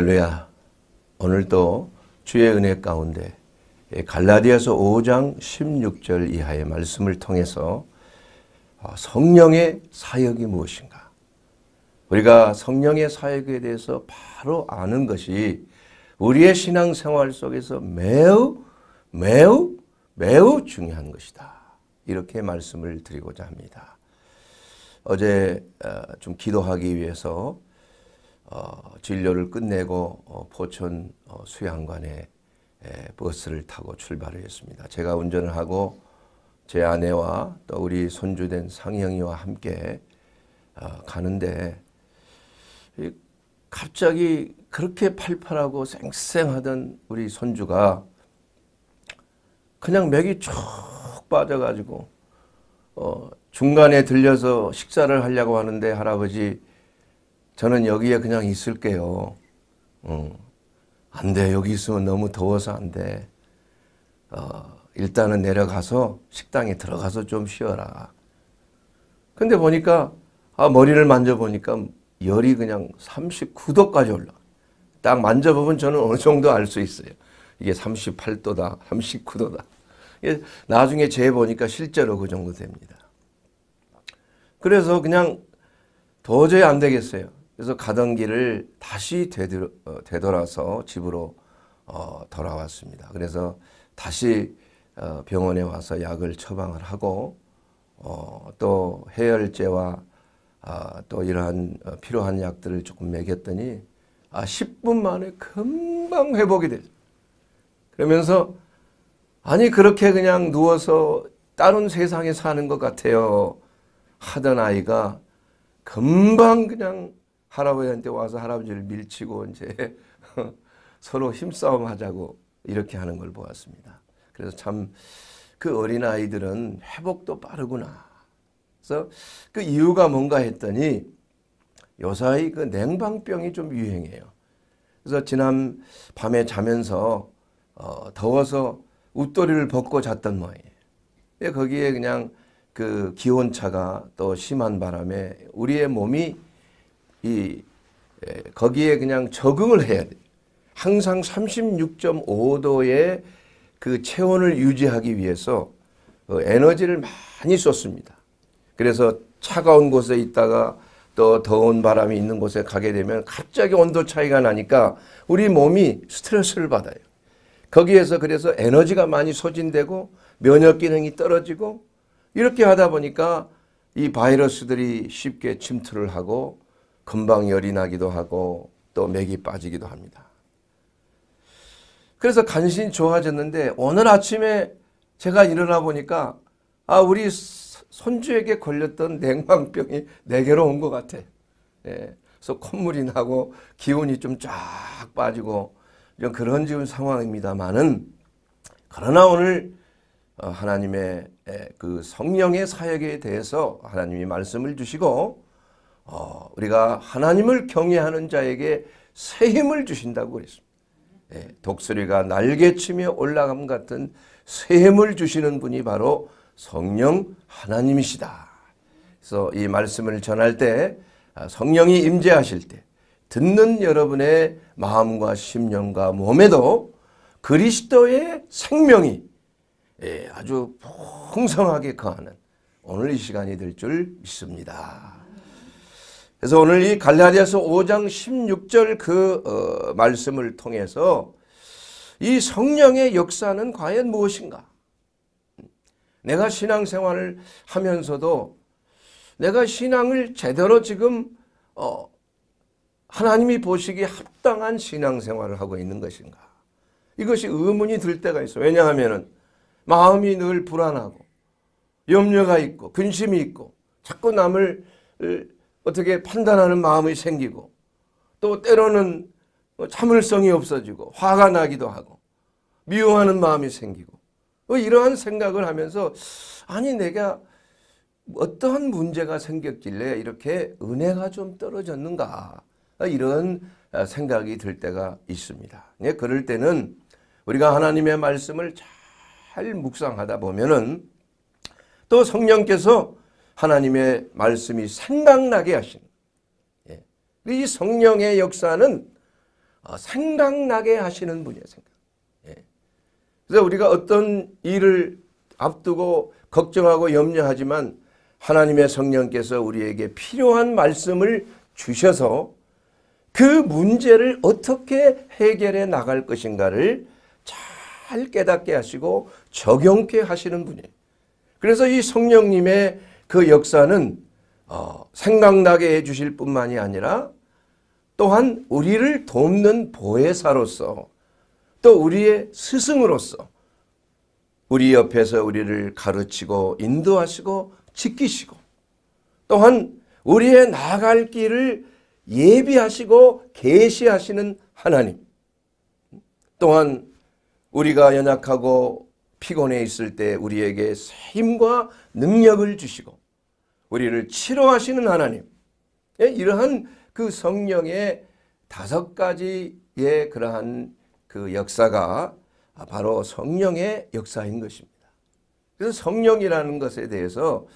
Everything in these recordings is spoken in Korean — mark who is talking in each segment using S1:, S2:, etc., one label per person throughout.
S1: 할렐루야. 오늘도 주의 은혜 가운데 갈라디아서 5장 16절 이하의 말씀을 통해서 아, 성령의 사역이 무엇인가? 우리가 성령의 사역에 대해서 바로 아는 것이 우리의 신앙생활 속에서 매우 매우 매우 중요한 것이다. 이렇게 말씀을 드리고자 합니다. 어제 아, 좀 기도하기 위해서 어, 진료를 끝내고 어, 포천 어, 수양관에 에, 버스를 타고 출발했습니다. 제가 운전을 하고 제 아내와 또 우리 손주된 상영이와 함께 어, 가는데 갑자기 그렇게 팔팔하고 쌩쌩하던 우리 손주가 그냥 맥이 쭉 빠져가지고 어, 중간에 들려서 식사를 하려고 하는데 할아버지 저는 여기에 그냥 있을게요. 응. 어. 안 돼. 여기 있으면 너무 더워서 안 돼. 어, 일단은 내려가서 식당에 들어가서 좀 쉬어라. 근데 보니까 아, 머리를 만져보니까 열이 그냥 39도까지 올라. 딱 만져보면 저는 어느 정도 알 수 있어요. 이게 38도다, 39도다. 나중에 재보니까 실제로 그 정도 됩니다. 그래서 그냥 도저히 안 되겠어요. 그래서 가던 길을 다시 되돌, 어, 되돌아서 집으로 어, 돌아왔습니다. 그래서 다시 어, 병원에 와서 약을 처방을 하고 어, 또 해열제와 아, 또 이러한 어, 필요한 약들을 조금 먹였더니 아, 10분 만에 금방 회복이 됐죠. 그러면서 아니 그렇게 그냥 누워서 다른 세상에 사는 것 같아요 하던 아이가 금방 그냥 할아버지한테 와서 할아버지를 밀치고 이제 서로 힘싸움 하자고 이렇게 하는 걸 보았습니다. 그래서 참 그 어린 아이들은 회복도 빠르구나. 그래서 그 이유가 뭔가 했더니 요사이 그 냉방병이 좀 유행해요. 그래서 지난 밤에 자면서 어, 더워서 웃도리를 벗고 잤던 모양이에요. 거기에 그냥 그 기온차가 또 심한 바람에 우리의 몸이 이 거기에 그냥 적응을 해야 돼. 항상 36.5도의 그 체온을 유지하기 위해서 어, 에너지를 많이 썼습니다. 그래서 차가운 곳에 있다가 또 더운 바람이 있는 곳에 가게 되면 갑자기 온도 차이가 나니까 우리 몸이 스트레스를 받아요. 거기에서 그래서 에너지가 많이 소진되고 면역 기능이 떨어지고 이렇게 하다 보니까 이 바이러스들이 쉽게 침투를 하고 금방 열이 나기도 하고 또 맥이 빠지기도 합니다. 그래서 간신히 좋아졌는데 오늘 아침에 제가 일어나 보니까 아 우리 손주에게 걸렸던 냉방병이 내게로 온 것 같아. 예. 그래서 콧물이 나고 기운이 좀 쫙 빠지고 이 그런 지금 상황입니다만은 그러나 오늘 어, 하나님의 그 성령의 사역에 대해서 하나님이 말씀을 주시고 어, 우리가 하나님을 경외하는 자에게 새 힘을 주신다고 그랬습니다. 예, 독수리가 날개치며 올라감 같은 새 힘을 주시는 분이 바로 성령 하나님이시다. 그래서 이 말씀을 전할 때 아, 성령이 임재하실 때 듣는 여러분의 마음과 심령과 몸에도 그리스도의 생명이 예, 아주 풍성하게 거하는 오늘 이 시간이 될 줄 믿습니다. 그래서 오늘 이 갈라디아서 5장 16절 그 어, 말씀을 통해서 이 성령의 역사는 과연 무엇인가? 내가 신앙생활을 하면서도 내가 신앙을 제대로 지금 어, 하나님이 보시기에 합당한 신앙생활을 하고 있는 것인가? 이것이 의문이 들 때가 있어. 왜냐하면 마음이 늘 불안하고 염려가 있고 근심이 있고 자꾸 남을 어떻게 판단하는 마음이 생기고 또 때로는 뭐 참을성이 없어지고 화가 나기도 하고 미워하는 마음이 생기고 뭐 이러한 생각을 하면서 아니 내가 어떠한 문제가 생겼길래 이렇게 은혜가 좀 떨어졌는가 이런 생각이 들 때가 있습니다. 네, 그럴 때는 우리가 하나님의 말씀을 잘 묵상하다 보면은 또 성령께서 하나님의 말씀이 생각나게 하시는 예. 이 성령의 역사는 아, 생각나게 하시는 분이에요. 생각. 예. 그래서 우리가 어떤 일을 앞두고 걱정하고 염려하지만 하나님의 성령께서 우리에게 필요한 말씀을 주셔서 그 문제를 어떻게 해결해 나갈 것인가를 잘 깨닫게 하시고 적용케 하시는 분이에요. 그래서 이 성령님의 그 역사는 어, 생각나게 해주실 뿐만이 아니라 또한 우리를 돕는 보혜사로서 또 우리의 스승으로서 우리 옆에서 우리를 가르치고 인도하시고 지키시고 또한 우리의 나갈 아 길을 예비하시고 계시하시는 하나님 또한 우리가 연약하고 피곤해 있을 때 우리에게 힘과 능력을 주시고 우리를 치료하시는 하나님 예, 이러한 그 성령의 다섯 가지의 그러한 그 역사가 바로 성령의 역사인 것입니다. 그래서 성령이라는 것에 대해서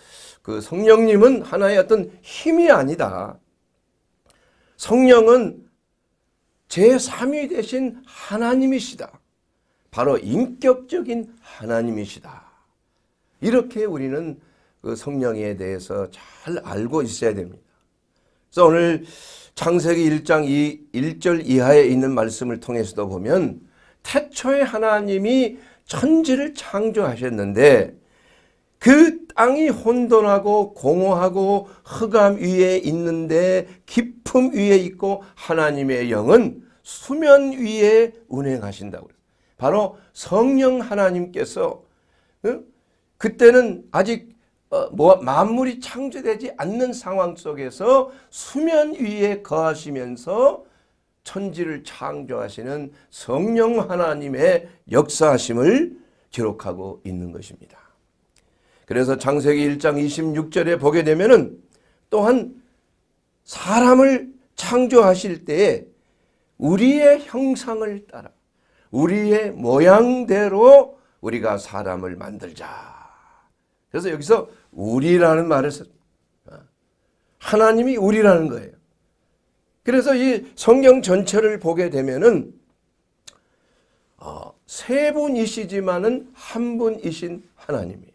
S1: 그 성령님은 하나의 어떤 힘이 아니다. 성령은 제3위 되신 하나님이시다. 바로 인격적인 하나님이시다. 이렇게 우리는 그 성령에 대해서 잘 알고 있어야 됩니다. 그래서 오늘 창세기 1장 2, 1절 이하에 있는 말씀을 통해서도 보면 태초에 하나님이 천지를 창조하셨는데 그 땅이 혼돈하고 공허하고 흑암 위에 있는데 깊음 위에 있고 하나님의 영은 수면 위에 운행하신다고 바로 성령 하나님께서 그때는 아직 어, 뭐, 만물이 창조되지 않는 상황 속에서 수면 위에 거하시면서 천지를 창조하시는 성령 하나님의 역사하심을 기록하고 있는 것입니다. 그래서 창세기 1장 26절에 보게 되면은 또한 사람을 창조하실 때에 우리의 형상을 따라 우리의 모양대로 우리가 사람을 만들자. 그래서 여기서 우리라는 말을 썼 아, 하나님이 우리라는 거예요. 그래서 이 성경 전체를 보게 되면은 어, 세 분이시지만은 한 분이신 하나님이에요.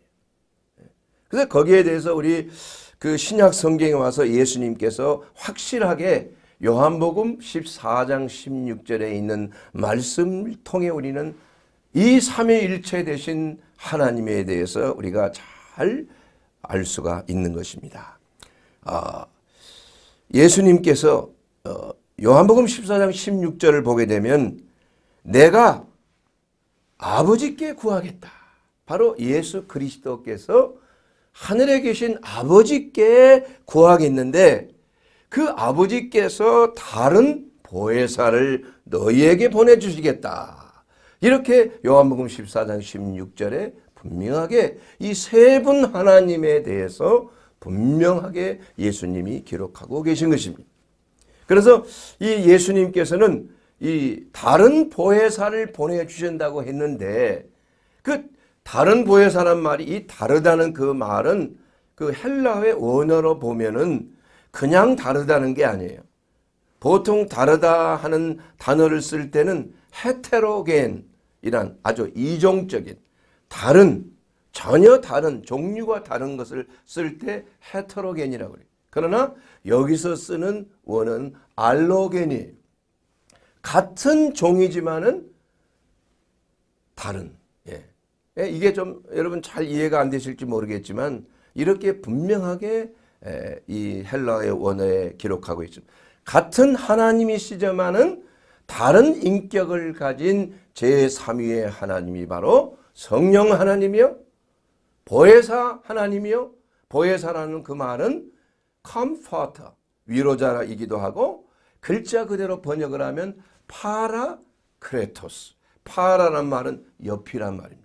S1: 그래서 거기에 대해서 우리 그 신약 성경에 와서 예수님께서 확실하게 요한복음 14장 16절에 있는 말씀을 통해 우리는 이 삼위일체 되신 하나님에 대해서 우리가 잘알 수가 있는 것입니다. 아, 예수님께서 어, 요한복음 14장 16절을 보게 되면 내가 아버지께 구하겠다. 바로 예수 그리스도께서 하늘에 계신 아버지께 구하겠는데 그 아버지께서 다른 보혜사를 너희에게 보내주시겠다. 이렇게 요한복음 14장 16절에 분명하게 이 세 분 하나님에 대해서 분명하게 예수님이 기록하고 계신 것입니다. 그래서 이 예수님께서는 이 다른 보혜사를 보내주신다고 했는데 그 다른 보혜사란 말이 이 다르다는 그 말은 그 헬라의 원어로 보면은 그냥 다르다는 게 아니에요. 보통 다르다 하는 단어를 쓸 때는 헤테로겐이란 아주 이종적인 다른 전혀 다른 종류가 다른 것을 쓸 때 헤테로겐이라고 그래요. 그러나 여기서 쓰는 원은 알로겐이 같은 종이지만은 다른. 예. 예, 이게 좀 여러분 잘 이해가 안 되실지 모르겠지만 이렇게 분명하게 예, 이 헬라의 원어에 기록하고 있습니다. 같은 하나님이시지만은 다른 인격을 가진 제3위의 하나님이 바로 성령 하나님이요
S2: 보혜사
S1: 하나님이요 보혜사라는 그 말은 컴포터 위로자이기도 라 하고 글자 그대로 번역을 하면 파라크레토스 파라란 말은 옆이란 말입니다.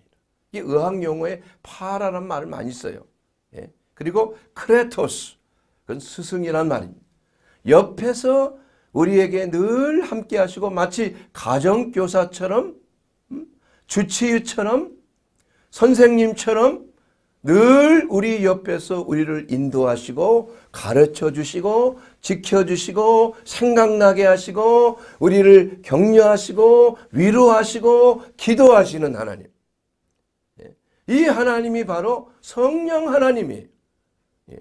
S1: 이 의학 용어에 파라란 말을 많이 써요. 예. 그리고 크레토스 그건 스승이란 말입니다. 옆에서 우리에게 늘 함께 하시고 마치 가정교사처럼 음? 주치의처럼 선생님처럼 늘 우리 옆에서 우리를 인도하시고 가르쳐 주시고 지켜 주시고 생각나게 하시고 우리를 격려하시고 위로하시고 기도하시는 하나님. 예. 이 하나님이 바로 성령 하나님이에요. 예.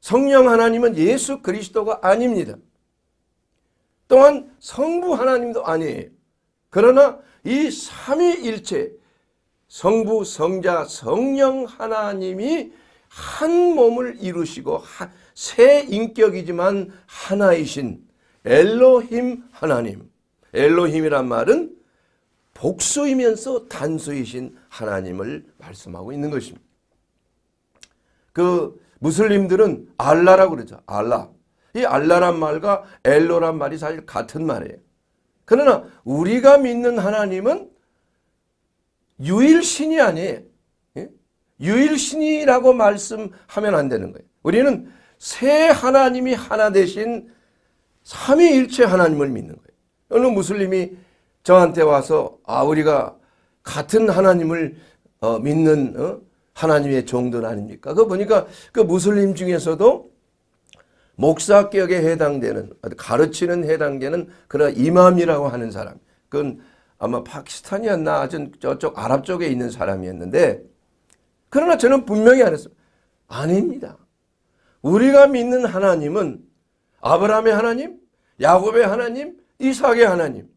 S1: 성령 하나님은 예수 그리스도가 아닙니다. 또한 성부 하나님도 아니에요. 그러나 이 삼위일체 성부, 성자, 성령 하나님이 한 몸을 이루시고 새 인격이지만 하나이신 엘로힘 하나님. 엘로힘이란 말은 복수이면서 단수이신 하나님을 말씀하고 있는 것입니다. 그 무슬림들은 알라라고 그러죠. 알라. 이 알라란 말과 엘로란 말이 사실 같은 말이에요. 그러나 우리가 믿는 하나님은 유일신이 아니 예? 유일신이라고 말씀하면 안 되는 거예요. 우리는 새 하나님이 하나 대신 삼위일체 하나님을 믿는 거예요. 어느 무슬림이 저한테 와서 아 우리가 같은 하나님을 어, 믿는 어? 하나님의 종들 아닙니까? 그 보니까 그 무슬림 중에서도 목사격에 해당되는 가르치는 해당되는 그런 이맘이라고 하는 사람 그건 아마 파키스탄이었나 저쪽 아랍 쪽에 있는 사람이었는데 그러나 저는 분명히 안 했어요. 아닙니다. 우리가 믿는 하나님은 아브라함의 하나님, 야곱의 하나님, 이삭의 하나님.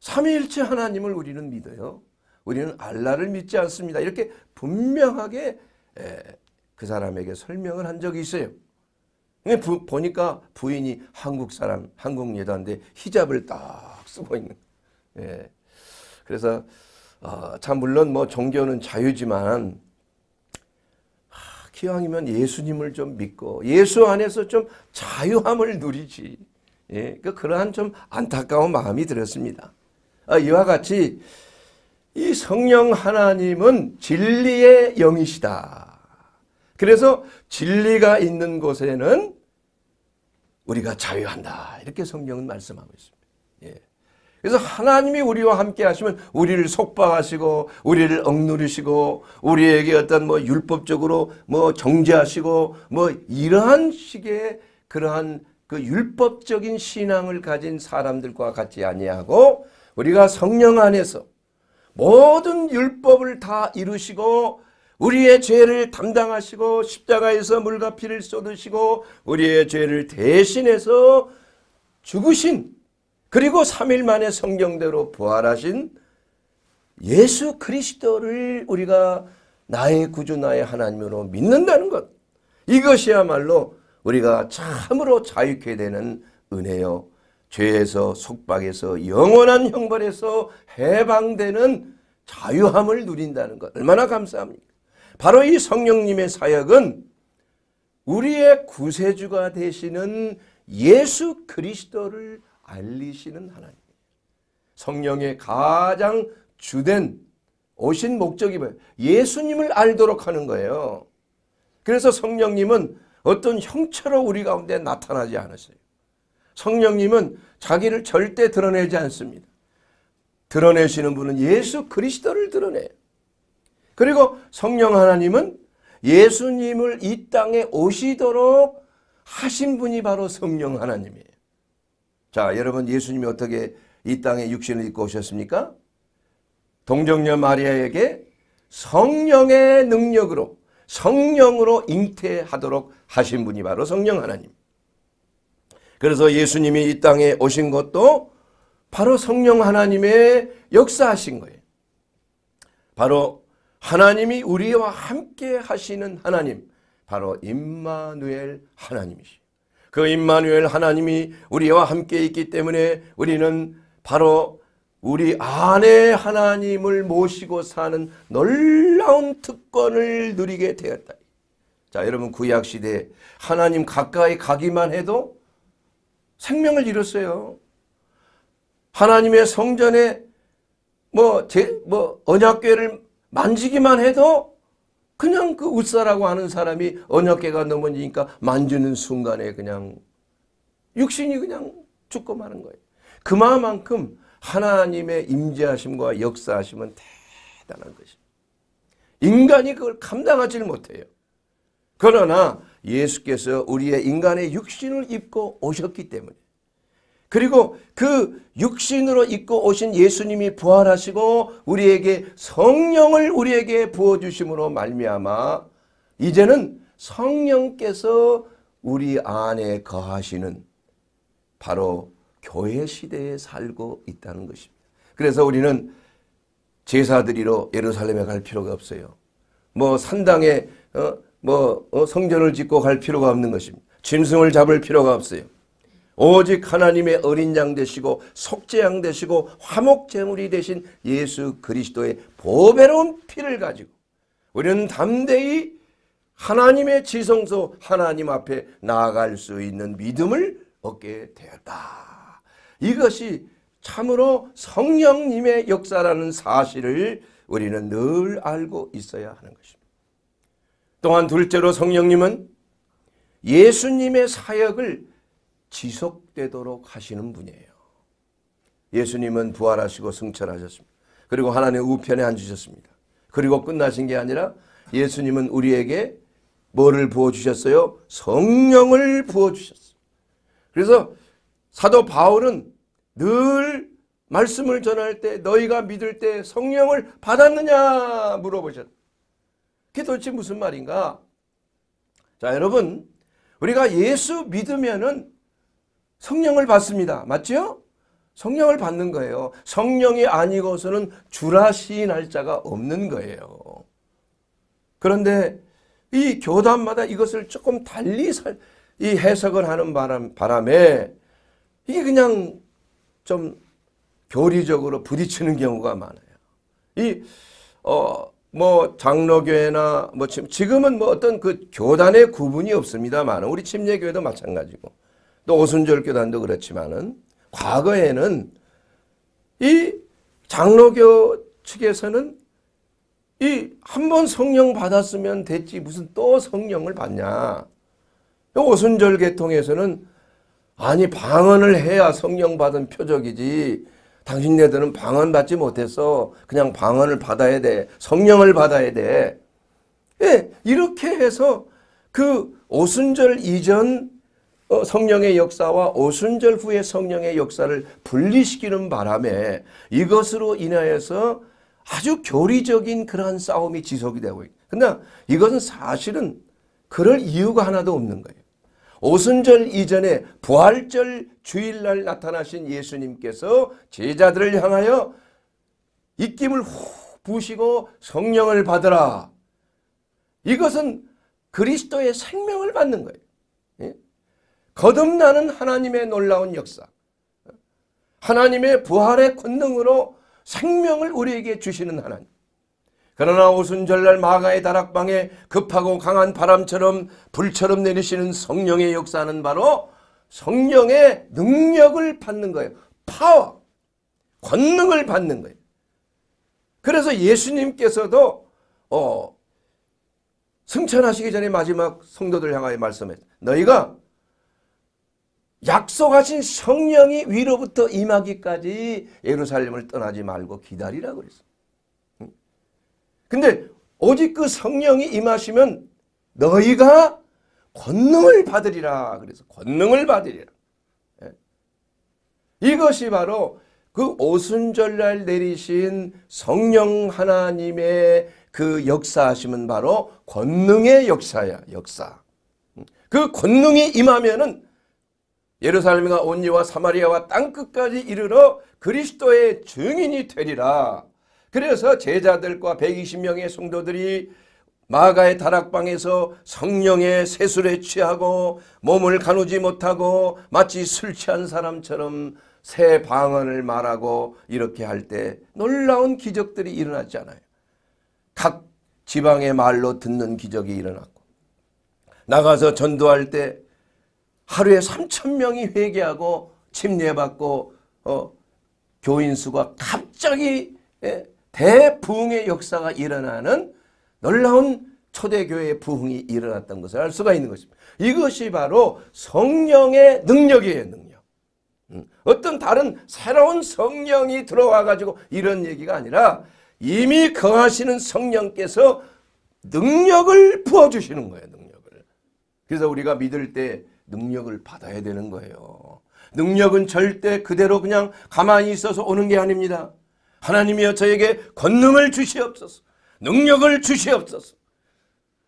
S1: 삼위일체 하나님을 우리는 믿어요. 우리는 알라를 믿지 않습니다. 이렇게 분명하게 그 사람에게 설명을 한 적이 있어요. 보니까 부인이 한국 사람, 한국 여자인데 히잡을 딱 쓰고 있는 예. 그래서 어, 참 물론 뭐 종교는 자유지만 하, 기왕이면 예수님을 좀 믿고 예수 안에서 좀 자유함을 누리지. 예. 그 그러한 좀 안타까운 마음이 들었습니다. 아, 이와 같이 이 성령 하나님은 진리의 영이시다. 그래서 진리가 있는 곳에는 우리가 자유한다. 이렇게 성경은 말씀하고 있습니다. 예. 그래서 하나님이 우리와 함께 하시면 우리를 속박하시고 우리를 억누르시고 우리에게 어떤 뭐 율법적으로 뭐 정죄하시고 뭐 이러한 식의 그러한 그 율법적인 신앙을 가진 사람들과 같지 아니하고 우리가 성령 안에서 모든 율법을 다 이루시고 우리의 죄를 담당하시고 십자가에서 물과 피를 쏟으시고 우리의 죄를 대신해서 죽으신 그리고 3일 만에 성경대로 부활하신 예수 그리스도를 우리가 나의 구주 나의 하나님으로 믿는다는 것 이것이야말로 우리가 참으로 자유케 되는 은혜요 죄에서 속박에서 영원한 형벌에서 해방되는 자유함을 누린다는 것 얼마나 감사합니까 바로 이 성령님의 사역은 우리의 구세주가 되시는 예수 그리스도를 알리시는 하나님. 성령의 가장 주된 오신 목적이 뭐예요? 예수님을 알도록 하는 거예요. 그래서 성령님은 어떤 형체로 우리 가운데 나타나지 않으세요. 성령님은 자기를 절대 드러내지 않습니다. 드러내시는 분은 예수 그리스도를 드러내요. 그리고 성령 하나님은 예수님을 이 땅에 오시도록 하신 분이 바로 성령 하나님이에요. 자, 여러분 예수님이 어떻게 이 땅에 육신을 입고 오셨습니까? 동정녀 마리아에게 성령의 능력으로 성령으로 잉태하도록 하신 분이 바로 성령 하나님. 그래서 예수님이 이 땅에 오신 것도 바로 성령 하나님의 역사하신 거예요. 바로 하나님이 우리와 함께 하시는 하나님, 바로 임마누엘 하나님이시. 그 임마누엘 하나님이 우리와 함께 있기 때문에 우리는 바로 우리 안에 하나님을 모시고 사는 놀라운 특권을 누리게 되었다. 자, 여러분 구약 시대에 하나님 가까이 가기만 해도 생명을 잃었어요. 하나님의 성전에 뭐, 제, 뭐, 언약궤를 만지기만 해도 그냥 그 웃사라고 하는 사람이 언약계가 넘어지니까 만지는 순간에 그냥 육신이 그냥 죽고 마는 거예요. 그만큼 마 하나님의 임재하심과 역사하심은 대단한 것입니다. 인간이 그걸 감당하지 못해요. 그러나 예수께서 우리의 인간의 육신을 입고 오셨기 때문에 그리고 그 육신으로 입고 오신 예수님이 부활하시고 우리에게 성령을 우리에게 부어주심으로 말미암아 이제는 성령께서 우리 안에 거하시는 바로 교회 시대에 살고 있다는 것입니다. 그래서 우리는 제사드리러 예루살렘에 갈 필요가 없어요. 뭐 산당에 어, 뭐 어, 성전을 짓고 갈 필요가 없는 것입니다. 짐승을 잡을 필요가 없어요. 오직 하나님의 어린 양 되시고 속죄양 되시고 화목제물이 되신 예수 그리스도의 보배로운 피를 가지고 우리는 담대히 하나님의 지성소 하나님 앞에 나아갈 수 있는 믿음을 얻게 되었다. 이것이 참으로 성령님의 역사라는 사실을 우리는 늘 알고 있어야 하는 것입니다. 또한 둘째로 성령님은 예수님의 사역을 지속되도록 하시는 분이에요. 예수님은 부활하시고 승천하셨습니다. 그리고 하나님 우편에 앉으셨습니다. 그리고 끝나신 게 아니라 예수님은 우리에게 뭐를 부어주셨어요? 성령을 부어주셨어요. 그래서 사도 바울은 늘 말씀을 전할 때 너희가 믿을 때 성령을 받았느냐 물어보셨다. 그게 도대체 무슨 말인가? 자 여러분 우리가 예수 믿으면은 성령을 받습니다. 맞죠? 성령을 받는 거예요. 성령이 아니고서는 주라 시인할 자가 없는 거예요. 그런데 이 교단마다 이것을 조금 달리 살, 이 해석을 하는 바람, 바람에 이게 그냥 좀 교리적으로 부딪히는 경우가 많아요. 이, 어, 뭐, 장로교회나 뭐, 지금은 뭐 어떤 그 교단의 구분이 없습니다만, 우리 침례교회도 마찬가지고. 또 오순절 교단도 그렇지만은 과거에는 이 장로교 측에서는 이 한 번 성령 받았으면 됐지 무슨 또 성령을 받냐. 오순절 계통에서는 아니 방언을 해야 성령 받은 표적이지 당신네들은 방언 받지 못해서 그냥 방언을 받아야 돼. 성령을 받아야 돼. 예, 이렇게 해서 그 오순절 이전 어, 성령의 역사와 오순절 후의 성령의 역사를 분리시키는 바람에 이것으로 인하여서 아주 교리적인 그러한 싸움이 지속이 되고 있다. 그러나 이것은 사실은 그럴 이유가 하나도 없는 거예요. 오순절 이전에 부활절 주일날 나타나신 예수님께서 제자들을 향하여 입김을 훅 부시고 성령을 받으라. 이것은 그리스도의 생명을 받는 거예요. 예? 거듭나는 하나님의 놀라운 역사. 하나님의 부활의 권능으로 생명을 우리에게 주시는 하나님. 그러나 오순절날 마가의 다락방에 급하고 강한 바람처럼 불처럼 내리시는 성령의 역사는 바로 성령의 능력을 받는 거예요. 파워, 권능을 받는 거예요. 그래서 예수님께서도 어, 승천하시기 전에 마지막 성도들 향하여 말씀했어요. 너희가 약속하신 성령이 위로부터 임하기까지 예루살렘을 떠나지 말고 기다리라 그랬어. 근데 오직 그 성령이 임하시면 너희가 권능을 받으리라 그래서 권능을 받으리라. 예? 이것이 바로 그 오순절날 내리신 성령 하나님의 그역사하시면 바로 권능의 역사야 역사. 그 권능이 임하면은 예루살렘과 온유와 사마리아와 땅끝까지 이르러 그리스도의 증인이 되리라. 그래서 제자들과 120명의 성도들이 마가의 다락방에서 성령의 세술에 취하고 몸을 가누지 못하고 마치 술 취한 사람처럼 새 방언을 말하고 이렇게 할 때 놀라운 기적들이 일어났잖아요. 각 지방의 말로 듣는 기적이 일어났고 나가서 전도할 때 하루에 3천 명이 회개하고 침례받고 어, 교인 수가 갑자기 예, 대부흥의 역사가 일어나는 놀라운 초대교회 의 부흥이 일어났던 것을 알 수가 있는 것입니다. 이것이 바로 성령의 능력이에요. 능력. 음, 어떤 다른 새로운 성령이 들어와 가지고 이런 얘기가 아니라 이미 거하시는 성령께서 능력을 부어주시는 거예요. 능력을. 그래서 우리가 믿을 때 능력을 받아야 되는 거예요. 능력은 절대 그대로 그냥 가만히 있어서 오는 게 아닙니다. 하나님이여 저에게 권능을 주시옵소서. 능력을 주시옵소서.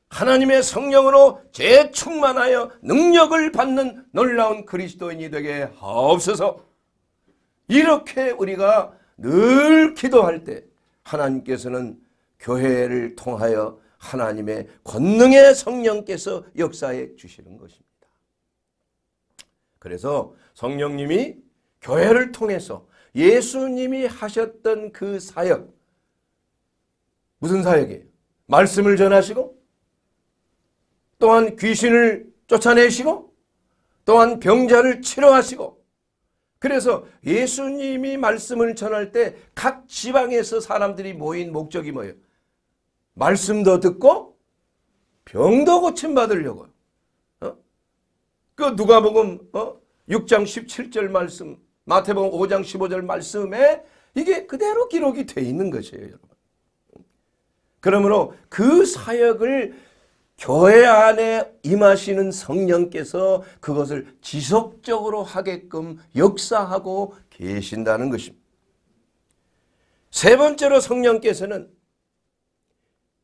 S1: 하나님의 성령으로 재충만하여 능력을 받는 놀라운 그리스도인이 되게 하옵소서. 이렇게 우리가 늘 기도할 때 하나님께서는 교회를 통하여 하나님의 권능의 성령께서 역사해 주시는 것입니다. 그래서 성령님이 교회를 통해서 예수님이 하셨던 그 사역 무슨 사역이에요? 말씀을 전하시고 또한 귀신을 쫓아내시고 또한 병자를 치료하시고 그래서 예수님이 말씀을 전할 때 각 지방에서 사람들이 모인 목적이 뭐예요? 말씀도 듣고 병도 고침받으려고요. 그 누가복음 어? 6장 17절 말씀 마태복음 5장 15절 말씀에 이게 그대로 기록이 돼 있는 것이에요. 여러분. 그러므로 그 사역을 교회 안에 임하시는 성령께서 그것을 지속적으로 하게끔 역사하고 계신다는 것입니다. 세 번째로 성령께서는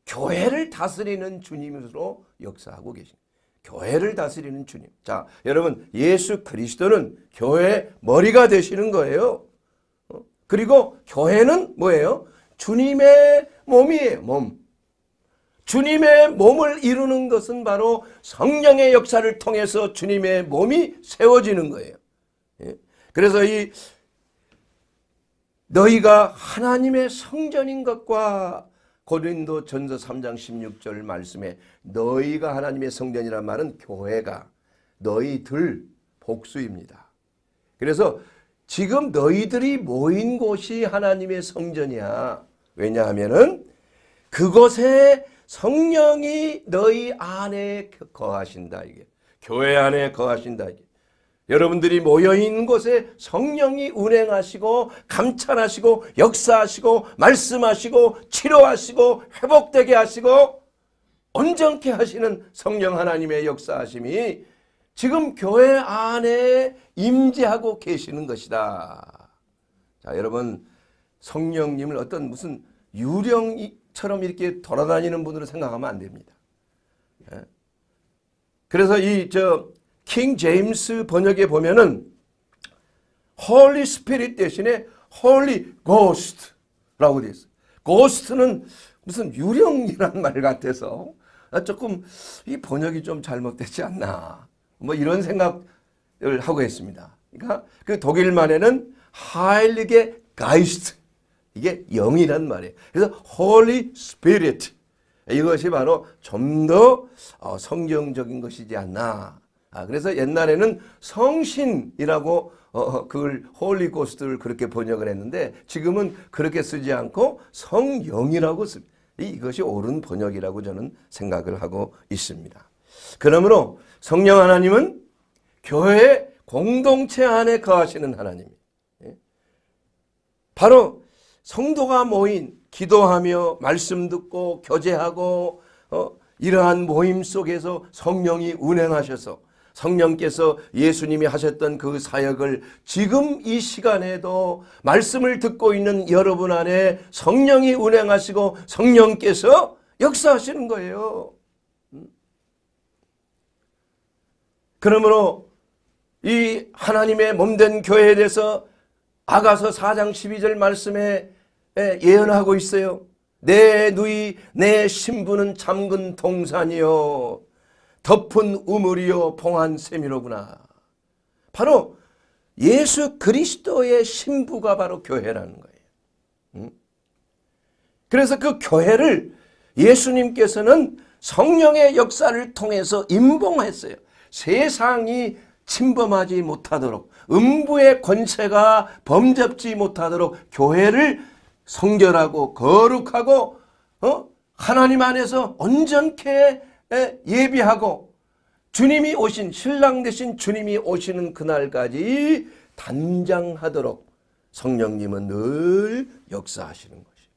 S1: 교회를 다스리는 주님으로 역사하고 계십니다. 교회를 다스리는 주님. 자, 여러분 예수 그리스도는 교회 의 머리가 되시는 거예요. 어? 그리고 교회는 뭐예요? 주님의 몸이에요. 몸. 주님의 몸을 이루는 것은 바로 성령의 역사를 통해서 주님의 몸이 세워지는 거예요. 예? 그래서 이 너희가 하나님의 성전인 것과 고린도 전서 3장 16절 말씀에 너희가 하나님의 성전이란 말은 교회가 너희들 복수입니다. 그래서 지금 너희들이 모인 곳이 하나님의 성전이야. 왜냐하면은 그곳에 성령이 너희 안에 거하신다 이게. 교회 안에 거하신다 이게. 여러분들이 모여있는 곳에 성령이 운행하시고 감찰하시고 역사하시고 말씀하시고 치료하시고 회복되게 하시고 온전케 하시는 성령 하나님의 역사하심이 지금 교회 안에 임재하고 계시는 것이다. 자 여러분 성령님을 어떤 무슨 유령처럼 이렇게 돌아다니는 분으로 생각하면 안 됩니다. 예? 그래서 이저 킹 제임스 번역에 보면은 Holy Spirit 대신에 Holy Ghost라고 되어 있어요. Ghost는 무슨 유령이란 말 같아서 아, 조금 이 번역이 좀 잘못되지 않나 뭐 이런 생각을 하고 있습니다. 그러니까 그 독일 말에는 Heilige Geist 이게 영이란 말이에요. 그래서 Holy Spirit 이것이 바로 좀더 어, 성경적인 것이지 않나 아, 그래서 옛날에는 성신이라고 어, 어 그걸 홀리 고스트를 그렇게 번역을 했는데 지금은 그렇게 쓰지 않고 성령이라고 씁니다. 이것이 옳은 번역이라고 저는 생각을 하고 있습니다. 그러므로 성령 하나님은 교회 공동체 안에 거하시는 하나님. 예? 바로 성도가 모인 기도하며 말씀 듣고 교제하고 어, 이러한 모임 속에서 성령이 운행하셔서 성령께서 예수님이 하셨던 그 사역을 지금 이 시간에도 말씀을 듣고 있는 여러분 안에 성령이 운행하시고 성령께서 역사하시는 거예요. 음. 그러므로 이 하나님의 몸된 교회에 대해서 아가서 4장 12절 말씀에 예언하고 있어요. 내 누이 내 신부는 잠근 동산이요 덮은 우물이요 봉한 셈이로구나. 바로 예수 그리스도의 신부가 바로 교회라는 거예요. 음? 그래서 그 교회를 예수님께서는 성령의 역사를 통해서 임봉했어요. 세상이 침범하지 못하도록 음부의 권세가 범접지 못하도록 교회를 성결하고 거룩하고 어? 하나님 안에서 온전케 예비하고 주님이 오신 신랑 대신 주님이 오시는 그날까지 단장하도록 성령님은 늘 역사하시는 것이에요.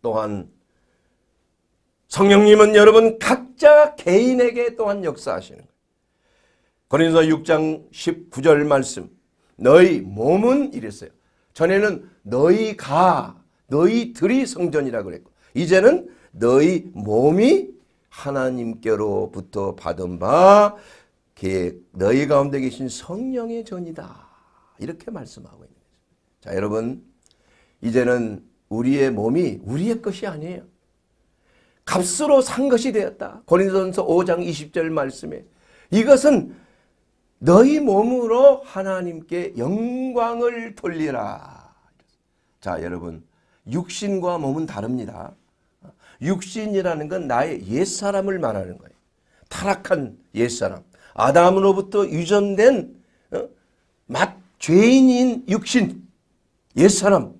S1: 또한 성령님은 여러분 각자 개인에게 또한 역사하시는 거린서 6장 19절 말씀 너희 몸은 이랬어요. 전에는 너희가 너희들이 성전이라고 그랬고 이제는 너희 몸이 하나님께로부터 받은 바 너희 가운데 계신 성령의 전이다. 이렇게 말씀하고 있는 거죠. 자 여러분 이제는 우리의 몸이 우리의 것이 아니에요. 값으로 산 것이 되었다. 고린도전서 5장 20절 말씀에 이것은 너희 몸으로 하나님께 영광을 돌리라. 자 여러분 육신과 몸은 다릅니다. 육신이라는 건 나의 옛사람을 말하는 거예요. 타락한 옛사람. 아담으로부터 유전된 어? 맛 죄인인 육신 옛사람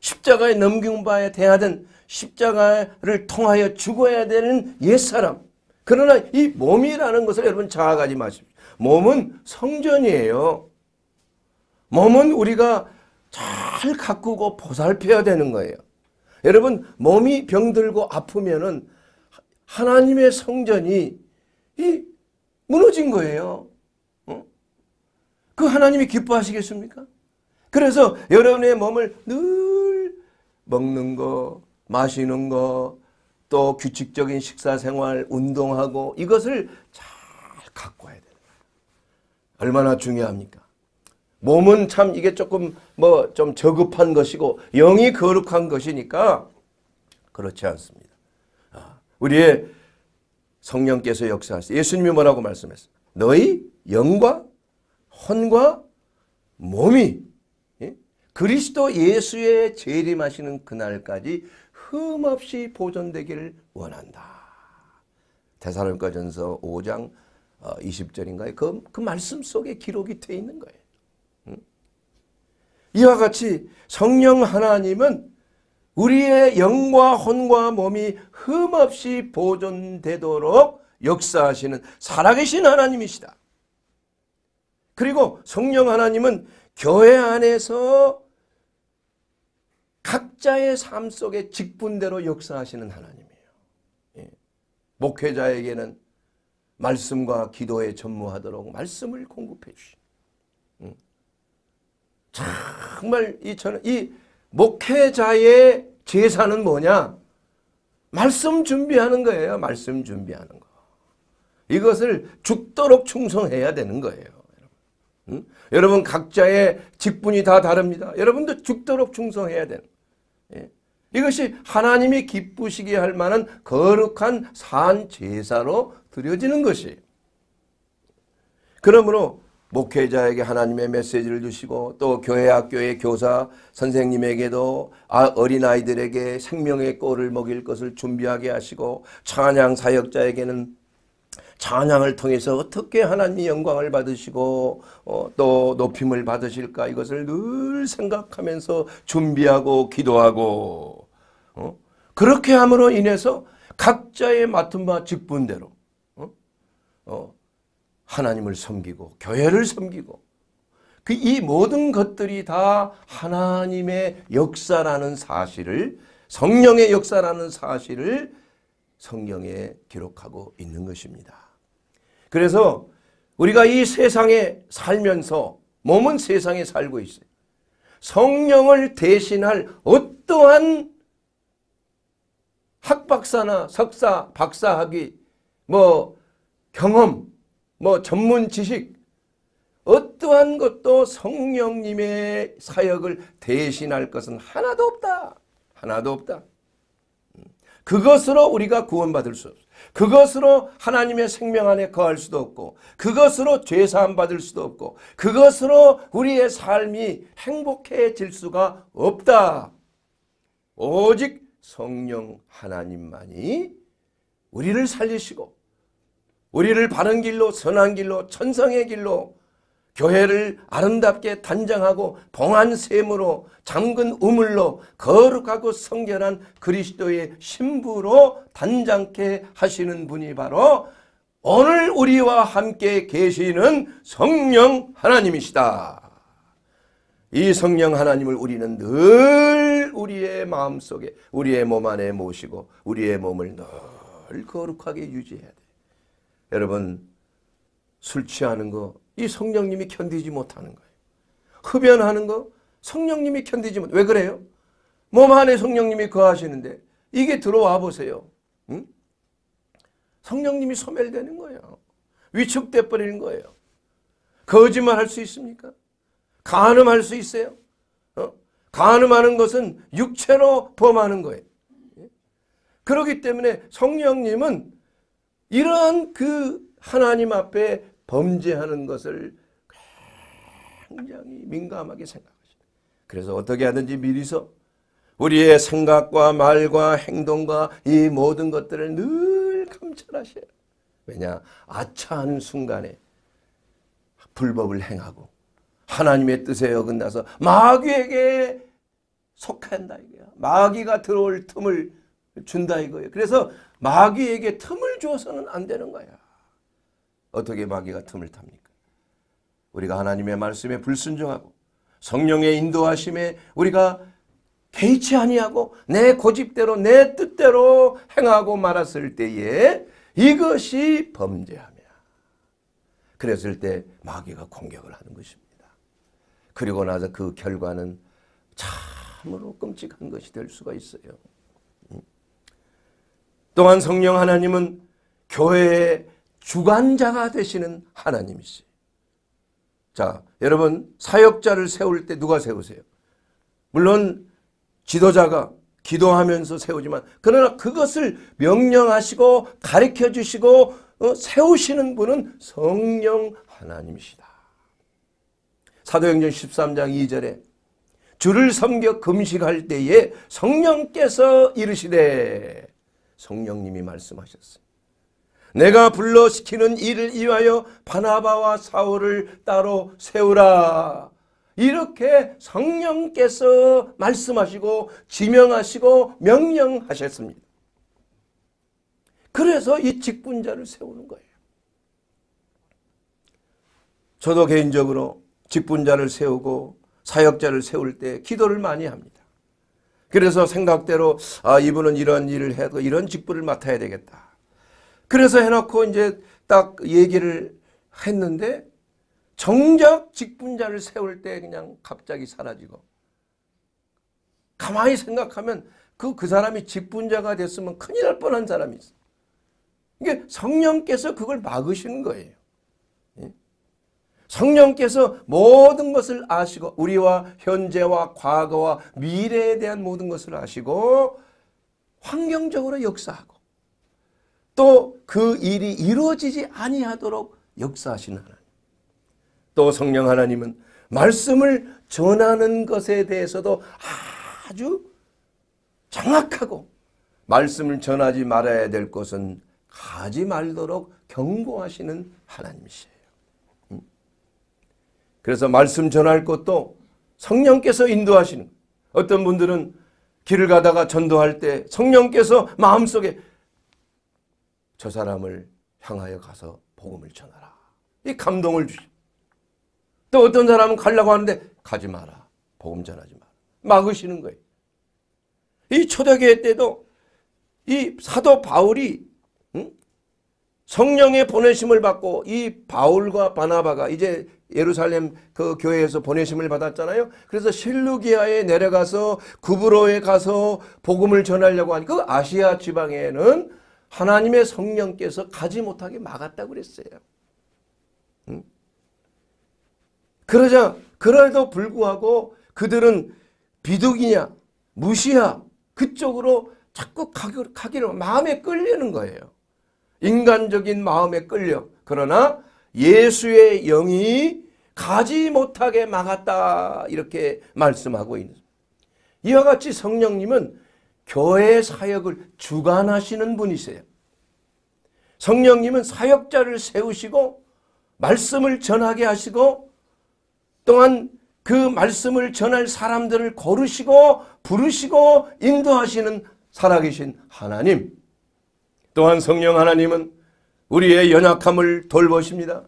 S1: 십자가에 넘긴 바에 대하든 십자가를 통하여 죽어야 되는 옛사람 그러나 이 몸이라는 것을 여러분 자아가지 마십시오. 몸은 성전이에요. 몸은 우리가 잘 가꾸고 보살펴야 되는 거예요. 여러분 몸이 병들고 아프면은 하나님의 성전이 이 무너진 거예요. 어? 그 하나님이 기뻐하시겠습니까? 그래서 여러분의 몸을 늘 먹는 거, 마시는 거, 또 규칙적인 식사 생활, 운동하고 이것을 잘 갖고 와야 됩니 얼마나 중요합니까? 몸은 참 이게 조금 뭐 좀 저급한 것이고 영이 거룩한 것이니까 그렇지 않습니다. 아, 우리의 성령께서 역사하세 예수님이 뭐라고 말씀했어요? 너희 영과 혼과 몸이 예? 그리스도 예수의 재림하시는 그날까지 흠없이 보존되기를 원한다. 대사론과 전서 5장 20절인가요? 어, 그, 그 말씀 속에 기록이 되 있는 거예요. 이와 같이 성령 하나님은 우리의 영과 혼과 몸이 흠없이 보존되도록 역사하시는 살아계신 하나님이시다. 그리고 성령 하나님은 교회 안에서 각자의 삶 속에 직분대로 역사하시는 하나님이에요. 예. 목회자에게는 말씀과 기도에 전무하도록 말씀을 공급해 주시 정말 이 저는 이 목회자의 제사는 뭐냐? 말씀 준비하는 거예요. 말씀 준비하는 거. 이것을 죽도록 충성해야 되는 거예요. 응? 여러분 각자의 직분이 다 다릅니다. 여러분도 죽도록 충성해야 되는 예. 이것이 하나님이 기쁘시게 할 만한 거룩한 산 제사로 드려지는 것이. 그러므로 목회자에게 하나님의 메시지를 주시고 또 교회 학교의 교사 선생님에게도 아, 어린아이들에게 생명의 꼴을 먹일 것을 준비하게 하시고 찬양 사역자에게는 찬양을 통해서 어떻게 하나님이 영광을 받으시고 어, 또 높임을 받으실까 이것을 늘 생각하면서 준비하고 기도하고 어? 그렇게 함으로 인해서 각자의 맡은 바 직분대로 어? 하나님을 섬기고 교회를 섬기고 그 이 모든 것들이 다 하나님의 역사라는 사실을 성령의 역사라는 사실을 성경에 기록하고 있는 것입니다. 그래서 우리가 이 세상에 살면서 몸은 세상에 살고 있어요. 성령을 대신할 어떠한 학박사나 석사, 박사학위, 뭐 경험, 뭐 전문 지식 어떠한 것도 성령님의 사역을 대신할 것은 하나도 없다. 하나도 없다. 그것으로 우리가 구원받을 수 없어. 그것으로 하나님의 생명 안에 거할 수도 없고 그것으로 죄사함 받을 수도 없고 그것으로 우리의 삶이 행복해질 수가 없다. 오직 성령 하나님만이 우리를 살리시고 우리를 바른 길로 선한 길로 천성의 길로 교회를 아름답게 단장하고 봉한 셈으로 잠근 우물로 거룩하고 성결한 그리스도의 신부로 단장케 하시는 분이 바로 오늘 우리와 함께 계시는 성령 하나님이시다. 이 성령 하나님을 우리는 늘 우리의 마음속에 우리의 몸 안에 모시고 우리의 몸을 늘 거룩하게 유지해야 여러분 술 취하는 거 이 성령님이 견디지 못하는 거예요. 흡연하는 거 성령님이 견디지 못왜 그래요? 몸 안에 성령님이 거하시는데 이게 들어와 보세요. 응? 성령님이 소멸되는 거예요. 위축돼 버리는 거예요. 거짓말 할 수 있습니까? 간음할 수 있어요? 어? 간음하는 것은 육체로 범하는 거예요. 예? 그렇기 때문에 성령님은 이런 그 하나님 앞에 범죄하는 것을 굉장히 민감하게 생각하십니다. 그래서 어떻게 하든지 미리서 우리의 생각과 말과 행동과 이 모든 것들을 늘 감찰하셔요. 왜냐 아차하는 순간에 불법을 행하고 하나님의 뜻에 어긋나서 마귀에게 속한다 이거야. 마귀가 들어올 틈을 준다 이거예요. 그래서 마귀에게 틈을 줘서는 안 되는 거야. 어떻게 마귀가 틈을 탑니까? 우리가 하나님의 말씀에 불순종하고 성령의 인도하심에 우리가 개의치 아니하고 내 고집대로 내 뜻대로 행하고 말았을 때에 이것이 범죄함이야. 그랬을 때 마귀가 공격을 하는 것입니다. 그리고 나서 그 결과는 참으로 끔찍한 것이 될 수가 있어요. 또한 성령 하나님은 교회의 주관자가 되시는 하나님이시. 자, 여러분 사역자를 세울 때 누가 세우세요? 물론 지도자가 기도하면서 세우지만 그러나 그것을 명령하시고 가르쳐 주시고 어, 세우시는 분은 성령 하나님이시다. 사도행전 13장 2절에 주를 섬겨 금식할 때에 성령께서 이르시되 성령님이 말씀하셨어요. 내가 불러 시키는 일을 위하여 바나바와 사울을 따로 세우라. 이렇게 성령께서 말씀하시고 지명하시고 명령하셨습니다. 그래서 이 직분자를 세우는 거예요. 저도 개인적으로 직분자를 세우고 사역자를 세울 때 기도를 많이 합니다. 그래서 생각대로 아 이분은 이런 일을 해도 이런 직분을 맡아야 되겠다. 그래서 해놓고 이제 딱 얘기를 했는데 정작 직분자를 세울 때 그냥 갑자기 사라지고 가만히 생각하면 그, 그 사람이 직분자가 됐으면 큰일 날 뻔한 사람이 있어. 이게 성령께서 그걸 막으시는 거예요. 성령께서 모든 것을 아시고 우리와 현재와 과거와 미래에 대한 모든 것을 아시고 환경적으로 역사하고 또 그 일이 이루어지지 아니하도록 역사하시는 하나님. 또 성령 하나님은 말씀을 전하는 것에 대해서도 아주 정확하고 말씀을 전하지 말아야 될 것은 가지 말도록 경고하시는 하나님이세요. 시 그래서 말씀 전할 것도 성령께서 인도하시는 어떤 분들은 길을 가다가 전도할 때 성령께서 마음속에 저 사람을 향하여 가서 복음을 전하라. 이 감동을 주시고또 어떤 사람은 가려고 하는데 가지 마라. 복음 전하지 마라. 막으시는 거예요. 이 초대교회 때도 이 사도 바울이 성령의 보내심을 받고 이 바울과 바나바가 이제 예루살렘 그 교회에서 보내심을 받았잖아요. 그래서 실루기아에 내려가서 구브로에 가서 복음을 전하려고 하니 그 아시아 지방에는 하나님의 성령께서 가지 못하게 막았다고 그랬어요. 그러자 그래도 불구하고 그들은 비둘기냐 무시야 그쪽으로 자꾸 가기를 마음에 끌리는 거예요. 인간적인 마음에 끌려. 그러나 예수의 영이 가지 못하게 막았다. 이렇게 말씀하고 있는. 이와 같이 성령님은 교회 사역을 주관하시는 분이세요. 성령님은 사역자를 세우시고 말씀을 전하게 하시고 또한 그 말씀을 전할 사람들을 고르시고 부르시고 인도하시는 살아계신 하나님 또한 성령 하나님은 우리의 연약함을 돌보십니다.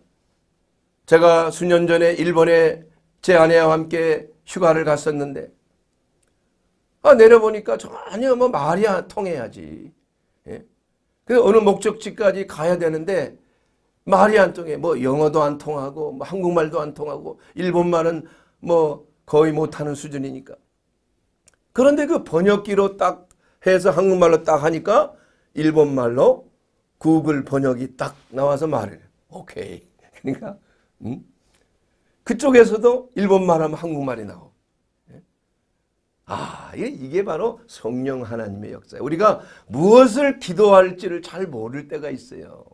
S1: 제가 수년 전에 일본에 제 아내와 함께 휴가를 갔었는데 아 내려보니까 전혀 뭐 말이 통해야지. 예? 그 어느 목적지까지 가야 되는데 말이 안 통해. 뭐 영어도 안 통하고 뭐 한국말도 안 통하고 일본말은 뭐 거의 못하는 수준이니까. 그런데 그 번역기로 딱 해서 한국말로 딱 하니까 일본말로 구글 번역이 딱 나와서 말을 오케이. 그러니까 음? 그쪽에서도 일본말 하면 한국말이 나오. 예? 아, 이게 바로 성령 하나님의 역사예요. 우리가 무엇을 기도할지를 잘 모를 때가 있어요.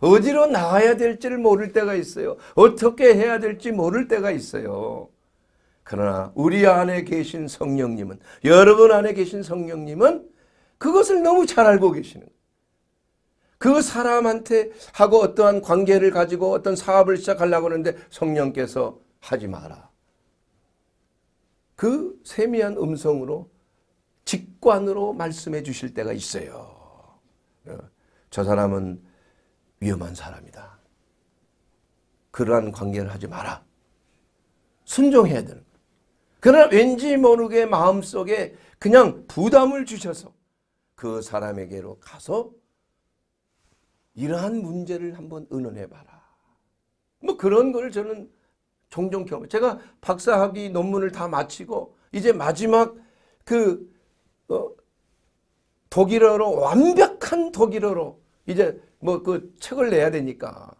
S1: 어디로 나가야 될지를 모를 때가 있어요. 어떻게 해야 될지 모를 때가 있어요. 그러나 우리 안에 계신 성령님은 여러분 안에 계신 성령님은 그것을 너무 잘 알고 계시는 그 사람한테 하고 어떠한 관계를 가지고 어떤 사업을 시작하려고 하는데 성령께서 하지 마라. 그 세미한 음성으로 직관으로 말씀해 주실 때가 있어요. 어, 저 사람은 위험한 사람이다. 그러한 관계를 하지 마라. 순종해야 되는 거예요. 그러나 왠지 모르게 마음속에 그냥 부담을 주셔서 그 사람에게로 가서 이러한 문제를 한번 의논해 봐라. 뭐 그런 걸 저는 종종 경험. 제가 박사학위 논문을 다 마치고 이제 마지막 그 어, 독일어로 완벽한 독일어로 이제 뭐 그 책을 내야 되니까.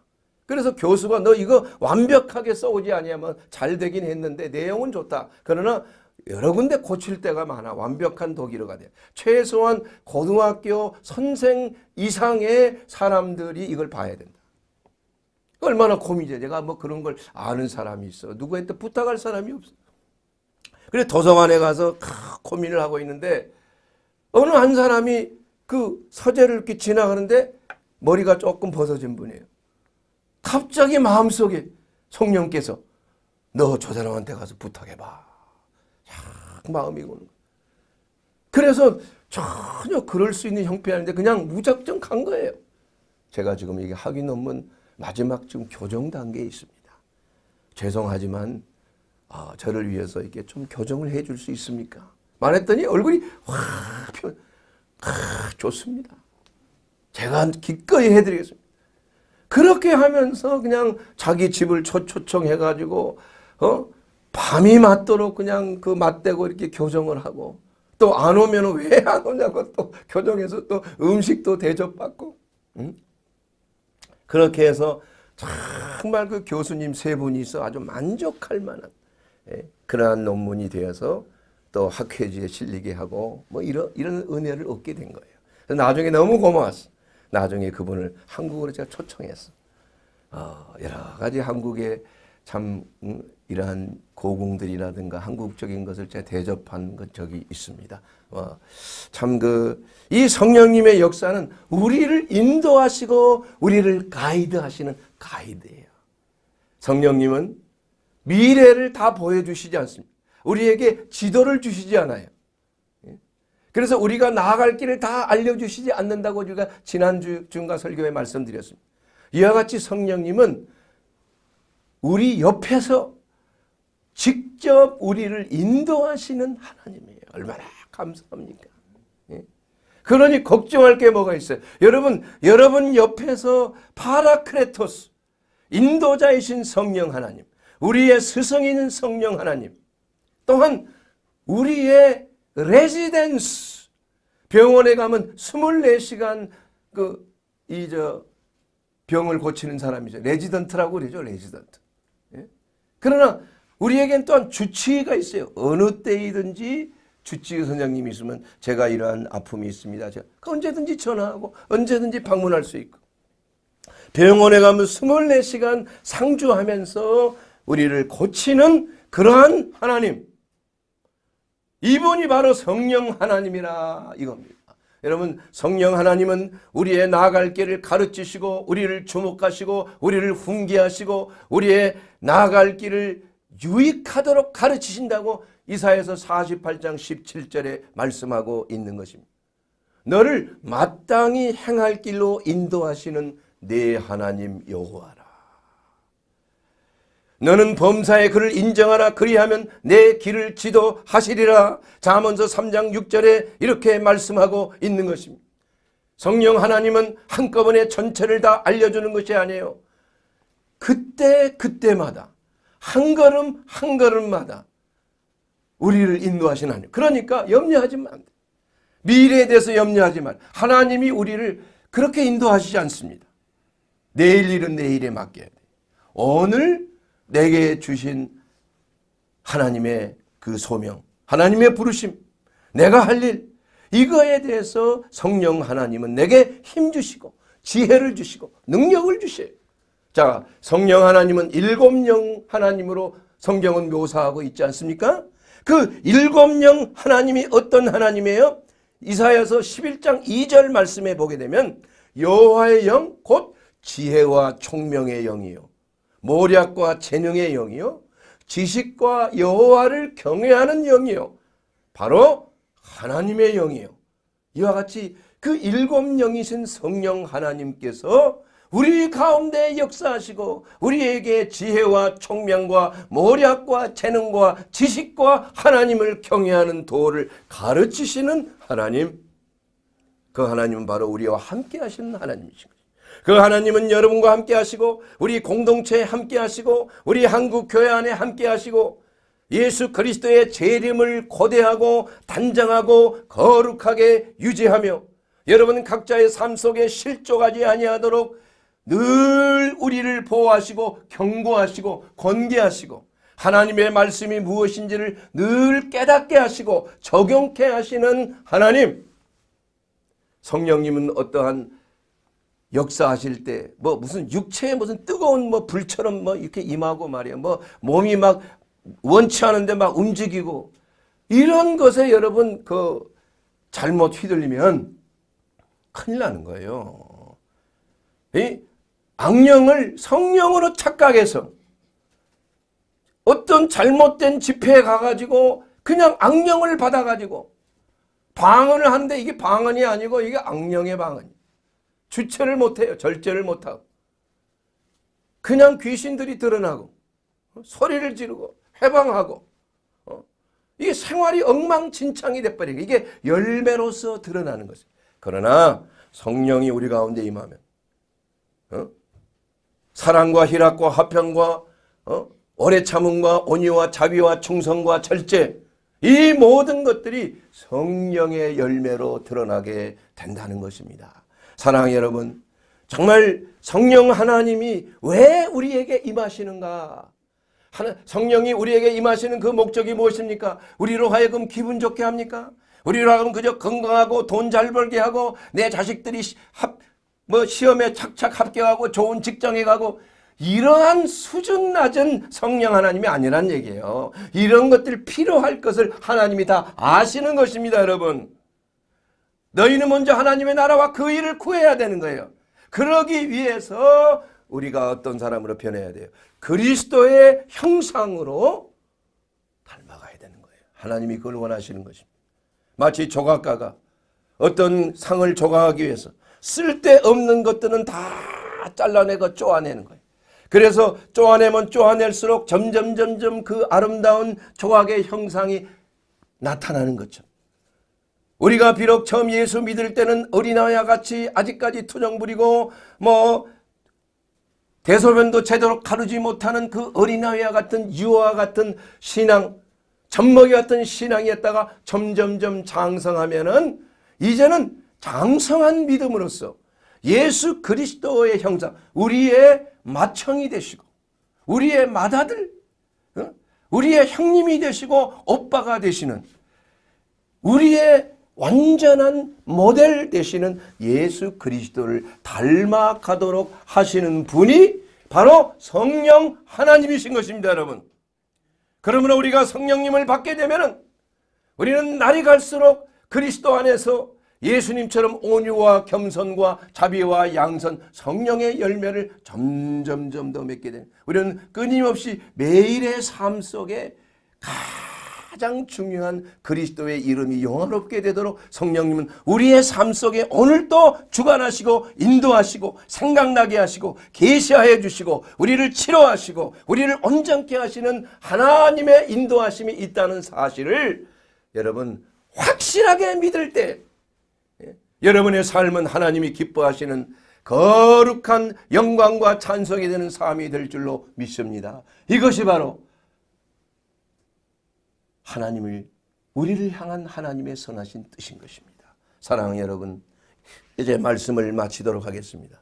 S1: 그래서 교수가 너 이거 완벽하게 써오지 아니하면 잘 되긴 했는데 내용은 좋다. 그러나 여러 군데 고칠 때가 많아 완벽한 독일어가 돼 최소한 고등학교 선생 이상의 사람들이 이걸 봐야 된다. 얼마나 고민이야. 내가 뭐 그런 걸 아는 사람이 있어. 누구한테 부탁할 사람이 없어. 그래 도서관에 가서 고민을 하고 있는데 어느 한 사람이 그 서재를 이렇게 지나가는데 머리가 조금 벗어진 분이에요. 갑자기 마음속에 성령께서 너 저 사람한테 가서 부탁해봐. 쫙 마음이 오는 그래서 전혀 그럴 수 있는 형편이 아닌데 그냥 무작정 간 거예요. 제가 지금 이게 학위 논문 마지막 지금 교정 단계에 있습니다. 죄송하지만 아, 저를 위해서 이렇게 좀 교정을 해 줄 수 있습니까? 말했더니 얼굴이 확 펴, 아, 좋습니다. 제가 기꺼이 해드리겠습니다. 그렇게 하면서 그냥 자기 집을 초초청 해가지고 어? 밤이 맞도록 그냥 그 맞대고 이렇게 교정을 하고 또 안 오면 왜 안 오냐고 또 교정해서 또 음식도 대접받고 응? 그렇게 해서 정말 그 교수님 세 분이 있어 아주 만족할 만한 예, 그러한 논문이 되어서 또 학회지에 실리게 하고 뭐 이런 이런 은혜를 얻게 된 거예요. 그래서 나중에 너무 고마웠어. 나중에 그분을 한국으로 제가 초청했어. 어, 여러 가지 한국에 참 음, 이러한 고궁들이라든가 한국적인 것을 제가 대접한 적이 있습니다. 어, 참그 이 성령님의 역사는 우리를 인도하시고 우리를 가이드하시는 가이드예요. 성령님은 미래를 다 보여주시지 않습니다. 우리에게 지도를 주시지 않아요. 예? 그래서 우리가 나아갈 길을 다 알려주시지 않는다고 우리가 지난주 중간 설교에 말씀드렸습니다. 이와 같이 성령님은 우리 옆에서 직접 우리를 인도하시는 하나님이에요. 얼마나 감사합니까? 예? 그러니 걱정할 게 뭐가 있어요. 여러분, 여러분 옆에서 파라크레토스, 인도자이신 성령 하나님, 우리의 스승인 성령 하나님, 또한 우리의 레지던스, 병원에 가면 24시간 그, 이, 저, 병을 고치는 사람이죠. 레지던트라고 그러죠. 레지던트. 예? 그러나 우리에겐 또한 주치의가 있어요. 어느 때이든지 주치의 선생님이 있으면 제가 이러한 아픔이 있습니다. 제가 그러니까 언제든지 전화하고 언제든지 방문할 수 있고 병원에 가면 24시간 상주하면서 우리를 고치는 그러한 하나님 이분이 바로 성령 하나님이라 이겁니다. 여러분 성령 하나님은 우리의 나아갈 길을 가르치시고 우리를 주목하시고 우리를 훈계하시고 우리의 나아갈 길을 유익하도록 가르치신다고 이사에서 48장 17절에 말씀하고 있는 것입니다. 너를 마땅히 행할 길로 인도하시는 내 하나님 여호와라. 너는 범사에 그를 인정하라 그리하면 내 길을 지도하시리라. 잠언서 3장 6절에 이렇게 말씀하고 있는 것입니다. 성령 하나님은 한꺼번에 전체를 다 알려주는 것이 아니에요. 그때 그때마다 한 걸음 한 걸음마다 우리를 인도하신 하나님. 그러니까 염려하지 마. 미래에 대해서 염려하지 말. 하나님이 우리를 그렇게 인도하시지 않습니다. 내일 일은 내일에 맡겨야 돼. 오늘 내게 주신 하나님의 그 소명, 하나님의 부르심, 내가 할 일, 이거에 대해서 성령 하나님은 내게 힘 주시고 지혜를 주시고 능력을 주세요. 자, 성령 하나님은 일곱 영 하나님으로 성경은 묘사하고 있지 않습니까? 그 일곱 영 하나님이 어떤 하나님이에요? 이사야서 11장 2절 말씀에 보게 되면 여호와의 영 곧 지혜와 총명의 영이요 모략과 재능의 영이요 지식과 여호와를 경외하는 영이요 바로 하나님의 영이요 이와 같이 그 일곱 영이신 성령 하나님께서 우리 가운데 역사하시고 우리에게 지혜와 총명과 모략과 재능과 지식과 하나님을 경외하는 도를 가르치시는 하나님 그 하나님은 바로 우리와 함께 하시는 하나님이신 거예그 하나님은 여러분과 함께 하시고 우리 공동체에 함께 하시고 우리 한국 교회 안에 함께 하시고 예수 그리스도의 재림을 고대하고 단장하고 거룩하게 유지하며 여러분 각자의 삶 속에 실족하지 아니하도록 늘 우리를 보호하시고 경고하시고 권계하시고 하나님의 말씀이 무엇인지를 늘 깨닫게 하시고 적용케 하시는 하나님 성령님은 어떠한 역사하실 때 뭐 무슨 육체에 무슨 뜨거운 뭐 불처럼 뭐 이렇게 임하고 말이야 뭐 몸이 막 원치 않은데 막 움직이고 이런 것에 여러분 그 잘못 휘둘리면 큰일 나는 거예요. 이 악령을 성령으로 착각해서 어떤 잘못된 집회에 가가지고 그냥 악령을 받아가지고 방언을 하는데 이게 방언이 아니고 이게 악령의 방언. 주체를 못해요. 절제를 못하고. 그냥 귀신들이 드러나고 어? 소리를 지르고 해방하고 어? 이게 생활이 엉망진창이 돼버리고 이게 열매로서 드러나는 거죠. 그러나 성령이 우리 가운데 임하면 어? 사랑과 희락과 화평과 어? 오래 참음과 온유와 자비와 충성과 절제 이 모든 것들이 성령의 열매로 드러나게 된다는 것입니다. 사랑 여러분 정말 성령 하나님이 왜 우리에게 임하시는가 하나, 성령이 우리에게 임하시는 그 목적이 무엇입니까? 우리로 하여금 기분 좋게 합니까? 우리로 하여금 그저 건강하고 돈 잘 벌게 하고 내 자식들이 합, 뭐 시험에 착착 합격하고 좋은 직장에 가고 이러한 수준 낮은 성령 하나님이 아니란 얘기예요. 이런 것들 필요할 것을 하나님이 다 아시는 것입니다, 여러분. 너희는 먼저 하나님의 나라와 그 일을 구해야 되는 거예요. 그러기 위해서 우리가 어떤 사람으로 변해야 돼요. 그리스도의 형상으로 닮아가야 되는 거예요. 하나님이 그걸 원하시는 것입니다. 마치 조각가가 어떤 상을 조각하기 위해서 쓸데없는 것들은 다 잘라내고 쪼아내는 거예요. 그래서 쪼아내면 쪼아낼수록 점점 점점 그 아름다운 조각의 형상이 나타나는 거죠. 우리가 비록 처음 예수 믿을 때는 어린아이와 같이 아직까지 투정 부리고 뭐 대소변도 제대로 가르지 못하는 그 어린아이와 같은 유아와 같은 신앙 젖먹이 같은 신앙이었다가 점점점 장성하면은 이제는 장성한 믿음으로써 예수 그리스도의 형상 우리의 마형이 되시고 우리의 맏아들 우리의 형님이 되시고 오빠가 되시는 우리의 완전한 모델 되시는 예수 그리스도를 닮아가도록 하시는 분이 바로 성령 하나님이신 것입니다 여러분 그러므로 우리가 성령님을 받게 되면 우리는 날이 갈수록 그리스도 안에서 예수님처럼 온유와 겸손과 자비와 양선 성령의 열매를 점점점 더 맺게 된 우리는 끊임없이 매일의 삶 속에 가장 중요한 그리스도의 이름이 영원롭게 되도록 성령님은 우리의 삶 속에 오늘도 주관하시고 인도하시고 생각나게 하시고 계시하여 주시고 우리를 치료하시고 우리를 온전케 하시는 하나님의 인도하심이 있다는 사실을 여러분 확실하게 믿을 때 여러분의 삶은 하나님이 기뻐하시는 거룩한 영광과 찬송이 되는 삶이 될 줄로 믿습니다. 이것이 바로 하나님을 우리를 향한 하나님의 선하신 뜻인 것입니다. 사랑하는 여러분 이제 말씀을 마치도록 하겠습니다.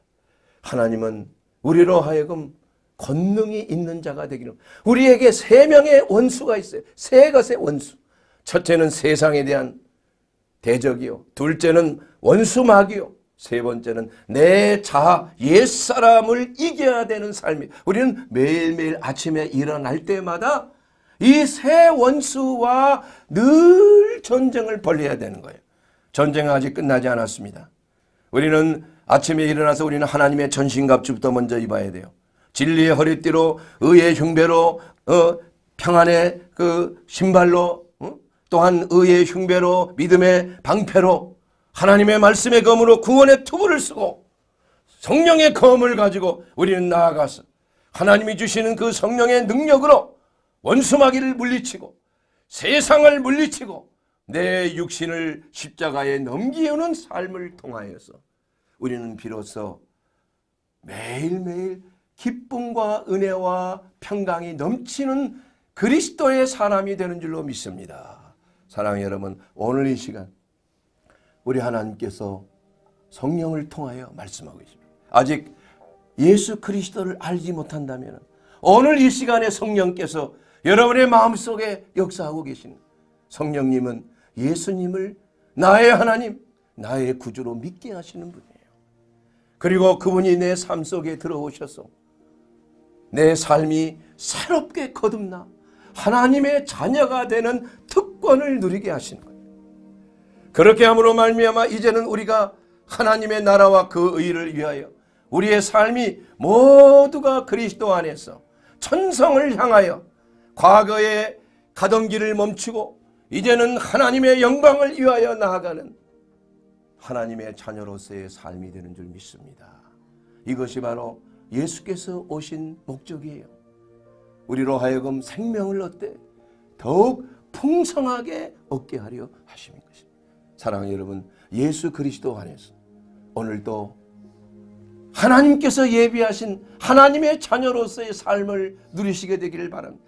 S1: 하나님은 우리로 하여금 권능이 있는 자가 되기를 우리에게 세 명의 원수가 있어요. 세 것의 원수. 첫째는 세상에 대한 대적이요. 둘째는 원수 마귀요. 세 번째는 내 자아 옛사람을 이겨야 되는 삶이 우리는 매일매일 아침에 일어날 때마다 이 새 원수와 늘 전쟁을 벌려야 되는 거예요. 전쟁은 아직 끝나지 않았습니다. 우리는 아침에 일어나서 우리는 하나님의 전신갑주부터 먼저 입어야 돼요. 진리의 허리띠로 의의 흉배로 어, 평안의 그 신발로 응? 또한 의의 흉배로 믿음의 방패로 하나님의 말씀의 검으로 구원의 투구를 쓰고 성령의 검을 가지고 우리는 나아가서 하나님이 주시는 그 성령의 능력으로 원수마귀를 물리치고 세상을 물리치고 내 육신을 십자가에 넘기우는 삶을 통하여서 우리는 비로소 매일매일 기쁨과 은혜와 평강이 넘치는 그리스도의 사람이 되는 줄로 믿습니다. 사랑의 여러분 오늘 이 시간 우리 하나님께서 성령을 통하여 말씀하고 있습니다. 아직 예수 그리스도를 알지 못한다면 오늘 이 시간에 성령께서 여러분의 마음속에 역사하고 계신 성령님은 예수님을 나의 하나님, 나의 구주로 믿게 하시는 분이에요. 그리고 그분이 내 삶 속에 들어오셔서 내 삶이 새롭게 거듭나 하나님의 자녀가 되는 특권을 누리게 하시는 거예요. 그렇게 함으로 말미암아 이제는 우리가 하나님의 나라와 그 의를 위하여 우리의 삶이 모두가 그리스도 안에서 천성을 향하여 과거에 가던 길을 멈추고 이제는 하나님의 영광을 위하여 나아가는 하나님의 자녀로서의 삶이 되는 줄 믿습니다. 이것이 바로 예수께서 오신 목적이에요. 우리로 하여금 생명을 얻되 더욱 풍성하게 얻게 하려 하십니다. 사랑하는 여러분, 예수 그리스도 안에서 오늘도 하나님께서 예비하신 하나님의 자녀로서의 삶을 누리시게 되기를 바랍니다.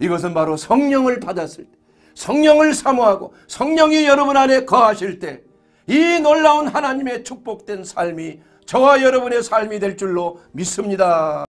S1: 이것은 바로 성령을 받았을 때, 성령을 사모하고 성령이 여러분 안에 거하실 때, 이 놀라운 하나님의 축복된 삶이 저와 여러분의 삶이 될 줄로 믿습니다.